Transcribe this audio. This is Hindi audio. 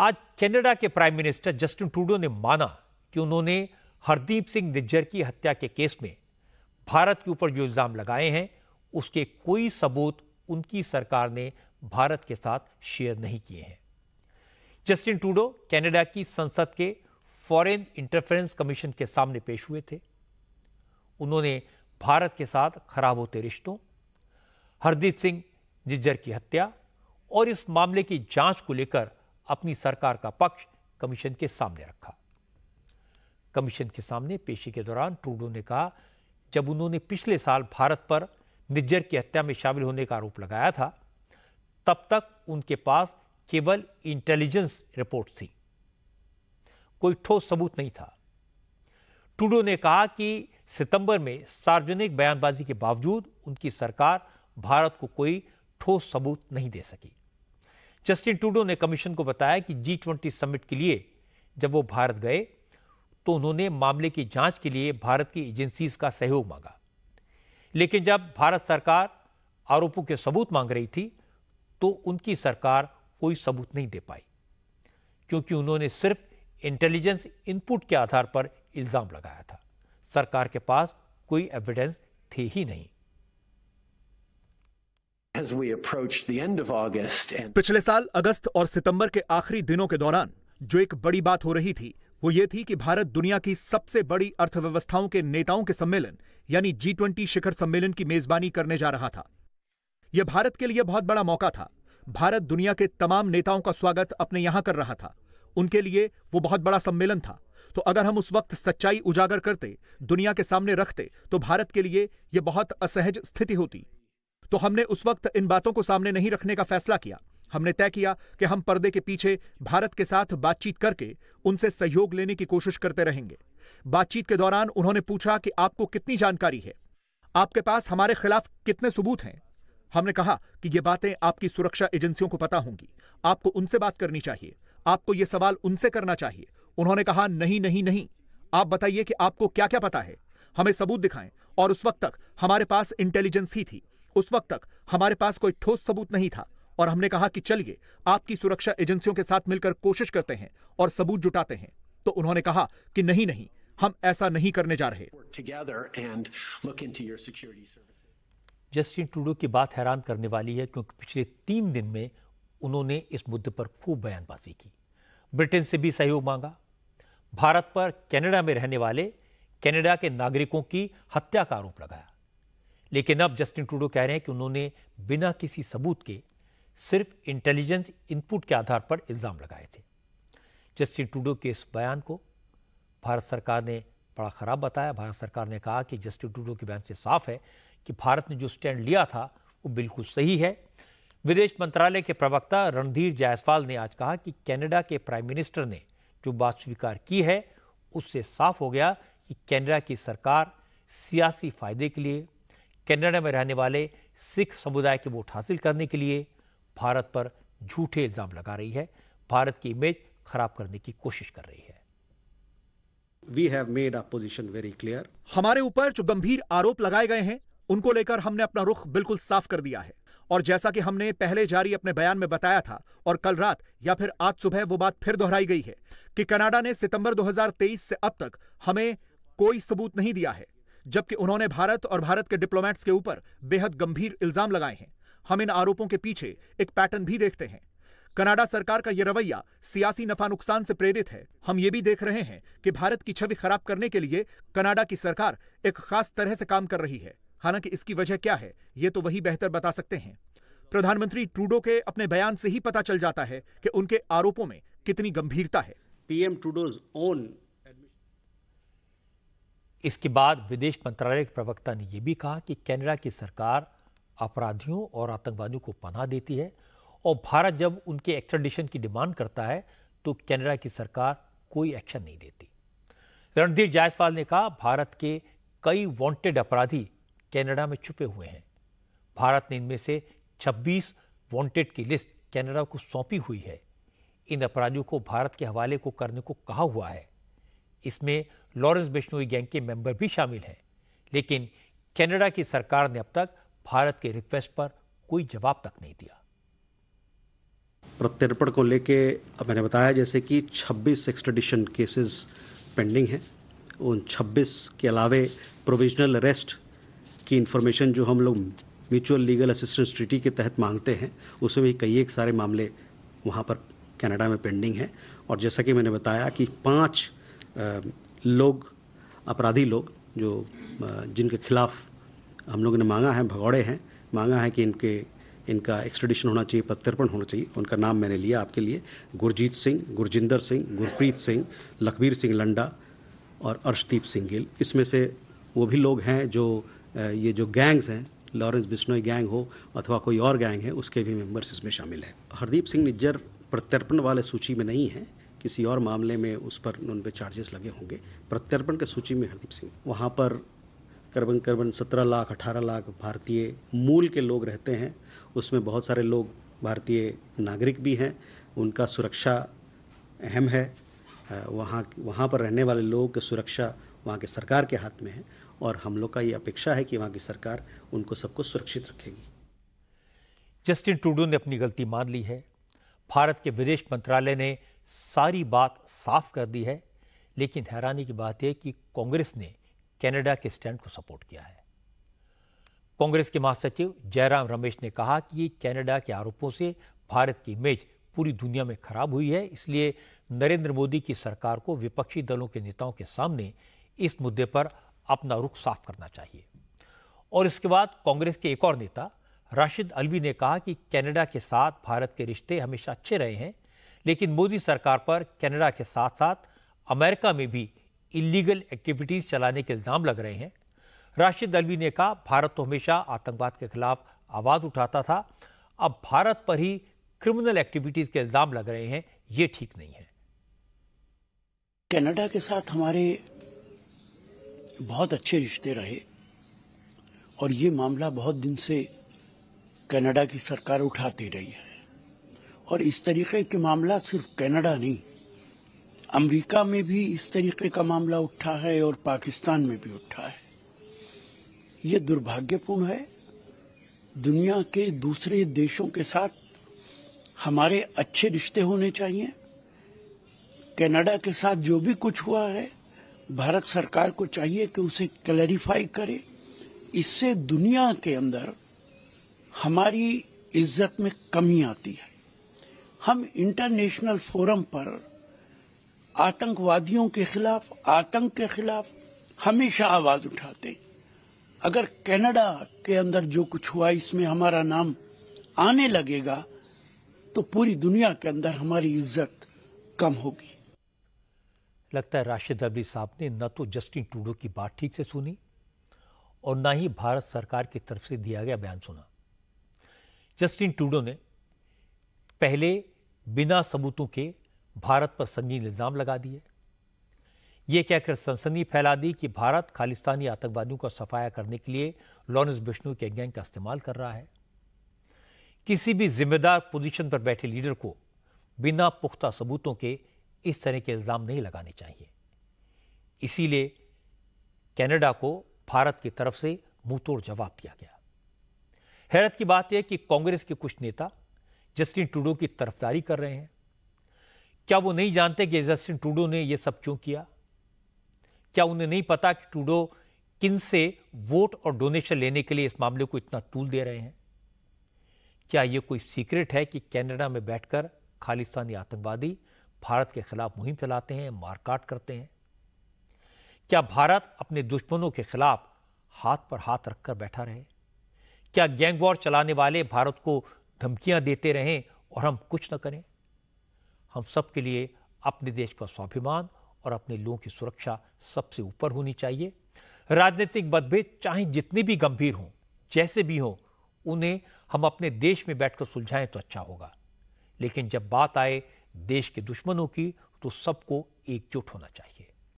आज कनाडा के प्राइम मिनिस्टर जस्टिन ट्रूडो ने माना कि उन्होंने हरदीप सिंह निज्जर की हत्या के केस में भारत के ऊपर जो इल्जाम लगाए हैं उसके कोई सबूत उनकी सरकार ने भारत के साथ शेयर नहीं किए हैं जस्टिन ट्रूडो कनाडा की संसद के फॉरेन इंटरफेरेंस कमीशन के सामने पेश हुए थे उन्होंने भारत के साथ खराब होते रिश्तों हरदीप सिंह जिज्जर की हत्या और इस मामले की जांच को लेकर अपनी सरकार का पक्ष कमीशन के सामने रखा कमीशन के सामने पेशी के दौरान ट्रूडो ने कहा जब उन्होंने पिछले साल भारत पर निज्जर की हत्या में शामिल होने का आरोप लगाया था तब तक उनके पास केवल इंटेलिजेंस रिपोर्ट थी कोई ठोस सबूत नहीं था टूडो ने कहा कि सितंबर में सार्वजनिक बयानबाजी के बावजूद उनकी सरकार भारत को कोई ठोस सबूत नहीं दे सकी जस्टिन टूडो ने कमीशन को बताया कि जी ट्वेंटी समिट के लिए जब वो भारत गए तो उन्होंने मामले की जांच के लिए भारत की एजेंसीज का सहयोग मांगा लेकिन जब भारत सरकार आरोपों के सबूत मांग रही थी तो उनकी सरकार कोई सबूत नहीं दे पाई क्योंकि उन्होंने सिर्फ इंटेलिजेंस इनपुट के आधार पर इल्जाम लगाया था सरकार के पास कोई एविडेंस थे ही नहीं पिछले साल अगस्त और सितंबर के आखिरी दिनों के दौरान जो एक बड़ी बात हो रही थी वो ये थी कि भारत दुनिया की सबसे बड़ी अर्थव्यवस्थाओं के नेताओं के सम्मेलन यानी जी ट्वेंटी शिखर सम्मेलन की मेजबानी करने जा रहा था यह भारत के लिए बहुत बड़ा मौका था भारत दुनिया के तमाम नेताओं का स्वागत अपने यहां कर रहा था उनके लिए वो बहुत बड़ा सम्मेलन था तो अगर हम उस वक्त सच्चाई उजागर करते दुनिया के सामने रखते तो भारत के लिए यह बहुत असहज स्थिति होती तो हमने उस वक्त इन बातों को सामने नहीं रखने का फैसला किया हमने तय किया कि हम पर्दे के पीछे भारत के साथ बातचीत करके उनसे सहयोग लेने की कोशिश करते रहेंगे बातचीत के दौरान उन्होंने पूछा कि आपको कितनी जानकारी है आपके पास हमारे खिलाफ कितने सबूत हैं हमने कहा कि ये बातें आपकी सुरक्षा एजेंसियों को पता होंगी आपको उनसे बात करनी चाहिए आपको ये सवाल उनसे करना चाहिए उन्होंने कहा नहीं नहीं नहीं आप बताइए कि आपको क्या क्या पता है हमें सबूत दिखाएं और उस वक्त तक हमारे पास इंटेलिजेंस ही थी उस वक्त तक हमारे पास कोई ठोस सबूत नहीं था और हमने कहा कि चलिए आपकी सुरक्षा एजेंसियों के साथ मिलकर कोशिश करते हैं और सबूत जुटाते हैं तो उन्होंने कहा कि नहीं नहीं हम ऐसा नहीं करने जा रहे जस्टिन ट्रूडो की बात हैरान करने वाली है क्योंकि पिछले तीन दिन में उन्होंने इस मुद्दे पर खूब बयानबाजी की ब्रिटेन से भी सहयोग मांगा भारत पर कनाडा में रहने वाले कनाडा के नागरिकों की हत्या का आरोप लगाया लेकिन अब जस्टिन ट्रूडो कह रहे हैं कि उन्होंने बिना किसी सबूत के सिर्फ इंटेलिजेंस इनपुट के आधार पर इल्ज़ाम लगाए थे जस्टिन ट्रूडो के इस बयान को भारत सरकार ने बड़ा ख़राब बताया भारत सरकार ने कहा कि जस्टिन ट्रूडो के बयान से साफ है कि भारत ने जो स्टैंड लिया था वो बिल्कुल सही है विदेश मंत्रालय के प्रवक्ता रणधीर जायसवाल ने आज कहा कि कनाडा के प्राइम मिनिस्टर ने जो बात स्वीकार की है उससे साफ हो गया कि कनाडा की सरकार सियासी फायदे के लिए कनाडा में रहने वाले सिख समुदाय के वोट हासिल करने के लिए भारत पर झूठे इल्जाम लगा रही है भारत की इमेज खराब करने की कोशिश कर रही है we have made our position very clear हमारे ऊपर जो गंभीर आरोप लगाए गए हैं उनको लेकर हमने अपना रुख बिल्कुल साफ कर दिया है और जैसा कि हमने पहले जारी अपने बयान में बताया था और कल रात या फिर आज सुबह वो बात फिर दोहराई गई है कि कनाडा ने सितंबर 2023 से अब तक हमें कोई सबूत नहीं दिया है जबकि उन्होंने भारत और भारत के डिप्लोमैट्स के ऊपर बेहद गंभीर इल्जाम लगाए हैं हम इन आरोपों के पीछे एक पैटर्न भी देखते हैं कनाडा सरकार का यह रवैया सियासी नफा नुकसान से प्रेरित है हम ये भी देख रहे हैं कि भारत की छवि खराब करने के लिए कनाडा की सरकार एक खास तरह से काम कर रही है हालांकि इसकी वजह क्या है ये तो वही बेहतर बता सकते हैं प्रधानमंत्री ट्रूडो के अपने बयान से ही पता चल जाता है कि उनके आरोपों में कितनी गंभीरता है पीएम ट्रूडोज ओन इसके बाद विदेश मंत्रालय के प्रवक्ता ने यह भी कहा कि कनाडा की सरकार अपराधियों और आतंकवादियों को पनाह देती है और भारत जब उनके एक्स्ट्राडिशन की डिमांड करता है तो कनाडा की सरकार कोई एक्शन नहीं देती रणधीर जायसवाल ने कहा भारत के कई वांटेड अपराधी कनाडा में छुपे हुए हैं भारत ने इनमें से 26 वांटेड की लिस्ट कनाडा को सौंपी हुई है इन अपराधियों को भारत के हवाले को करने को कहा हुआ है इसमें लॉरेंस बिश्नोई गैंग के मेंबर भी शामिल हैं लेकिन कनाडा की सरकार ने अब तक भारत के रिक्वेस्ट पर कोई जवाब तक नहीं दिया प्रत्यर्पण को लेके मैंने बताया जैसे कि 26 एक्सट्रेडिशन केसेस पेंडिंग हैं उन 26 के अलावे प्रोविजनल अरेस्ट की इंफॉर्मेशन जो हम लोग म्यूचुअल लीगल असिस्टेंस ट्रीटी के तहत मांगते हैं उसमें भी कई एक सारे मामले वहां पर कनाडा में पेंडिंग है और जैसा कि मैंने बताया कि पांच लोग अपराधी लोग जो जिनके खिलाफ हम लोगों ने मांगा है भगौड़े हैं मांगा है कि इनके इनका एक्सट्रेडिशन होना चाहिए प्रत्यर्पण होना चाहिए उनका नाम मैंने लिया आपके लिए गुरजीत सिंह गुरजिंदर सिंह गुरप्रीत सिंह लखबीर सिंह लंडा और अर्शदीप सिंह गिल इसमें से वो भी लोग हैं जो ये जो गैंग्स हैं लॉरेंस बिश्नोई गैंग हो अथवा कोई और गैंग है उसके भी मेंबर्स इसमें शामिल हैं हरदीप सिंह निज्जर प्रत्यर्पण वाले सूची में नहीं है किसी और मामले में उस पर उन पर चार्जेस लगे होंगे प्रत्यर्पण की सूची में हरदीप सिंह वहाँ पर करबन करबन सत्रह लाख अठारह लाख भारतीय मूल के लोग रहते हैं उसमें बहुत सारे लोग भारतीय नागरिक भी हैं उनका सुरक्षा अहम है वहाँ वहाँ पर रहने वाले लोगों की सुरक्षा वहाँ के सरकार के हाथ में है और हम लोग का ये अपेक्षा है कि वहाँ की सरकार उनको सबको सुरक्षित रखेगी जस्टिन ट्रूडो ने अपनी गलती मान ली है भारत के विदेश मंत्रालय ने सारी बात साफ कर दी है लेकिन हैरानी की बात यह कि कांग्रेस ने कनाडा के स्टैंड को सपोर्ट किया है कांग्रेस के महासचिव जयराम रमेश ने कहा कि कनाडा के आरोपों से भारत की इमेज पूरी दुनिया में खराब हुई है इसलिए नरेंद्र मोदी की सरकार को विपक्षी दलों के नेताओं के सामने इस मुद्दे पर अपना रुख साफ करना चाहिए और इसके बाद कांग्रेस के एक और नेता राशिद अलवी ने कहा कि कनाडा के साथ भारत के रिश्ते हमेशा अच्छे रहे हैं लेकिन मोदी सरकार पर कनाडा के साथ साथ अमेरिका में भी इलीगल एक्टिविटीज चलाने के इल्जाम लग रहे हैं राशिद दलवी ने कहा भारत तो हमेशा आतंकवाद के खिलाफ आवाज उठाता था अब भारत पर ही क्रिमिनल एक्टिविटीज के इल्जाम लग रहे हैं ये ठीक नहीं है कनाडा के साथ हमारे बहुत अच्छे रिश्ते रहे और ये मामला बहुत दिन से कनाडा की सरकार उठाती रही है और इस तरीके के मामला सिर्फ कनाडा नहीं अमेरिका में भी इस तरीके का मामला उठा है और पाकिस्तान में भी उठा है ये दुर्भाग्यपूर्ण है दुनिया के दूसरे देशों के साथ हमारे अच्छे रिश्ते होने चाहिए कनाडा के साथ जो भी कुछ हुआ है भारत सरकार को चाहिए कि उसे क्लैरिफाई करे इससे दुनिया के अंदर हमारी इज्जत में कमी आती है हम इंटरनेशनल फोरम पर आतंकवादियों के खिलाफ आतंक के खिलाफ हमेशा आवाज उठाते अगर कनाडा के अंदर जो कुछ हुआ इसमें हमारा नाम आने लगेगा तो पूरी दुनिया के अंदर हमारी इज्जत कम होगी लगता है राशिद अबली साहब ने न तो जस्टिन टूडो की बात ठीक से सुनी और न ही भारत सरकार की तरफ से दिया गया बयान सुना जस्टिन टूडो ने पहले बिना सबूतों के भारत पर संगीन इल्ज़ाम लगा दिए कह कहकर सनसनी फैला दी कि भारत खालिस्तानी आतंकवादियों का सफाया करने के लिए लॉरेंस बिश्नू के गैंग का इस्तेमाल कर रहा है किसी भी जिम्मेदार पोजीशन पर बैठे लीडर को बिना पुख्ता सबूतों के इस तरह के इल्ज़ाम नहीं लगाने चाहिए इसीलिए कनाडा को भारत की तरफ से मुंह तोड़ जवाब दिया गया हैरत की बात यह कि कांग्रेस के कुछ नेता जस्टिन टूडो की तरफदारी कर रहे हैं क्या वो नहीं जानते कि जस्टिन टूडो ने ये सब क्यों किया क्या उन्हें नहीं पता कि टूडो किन से वोट और डोनेशन लेने के लिए इस मामले को इतना तूल दे रहे हैं क्या ये कोई सीक्रेट है कि कैनेडा में बैठकर खालिस्तानी आतंकवादी भारत के खिलाफ मुहिम चलाते हैं मारकाट करते हैं क्या भारत अपने दुश्मनों के खिलाफ हाथ पर हाथ रखकर बैठा रहे क्या गैंग वॉर चलाने वाले भारत को धमकियां देते रहें और हम कुछ न करें हम सब के लिए अपने देश का स्वाभिमान और अपने लोगों की सुरक्षा सबसे ऊपर होनी चाहिए राजनीतिक मतभेद चाहे जितने भी गंभीर हों जैसे भी हों उन्हें हम अपने देश में बैठकर सुलझाएं तो अच्छा होगा लेकिन जब बात आए देश के दुश्मनों की तो सबको एकजुट होना चाहिए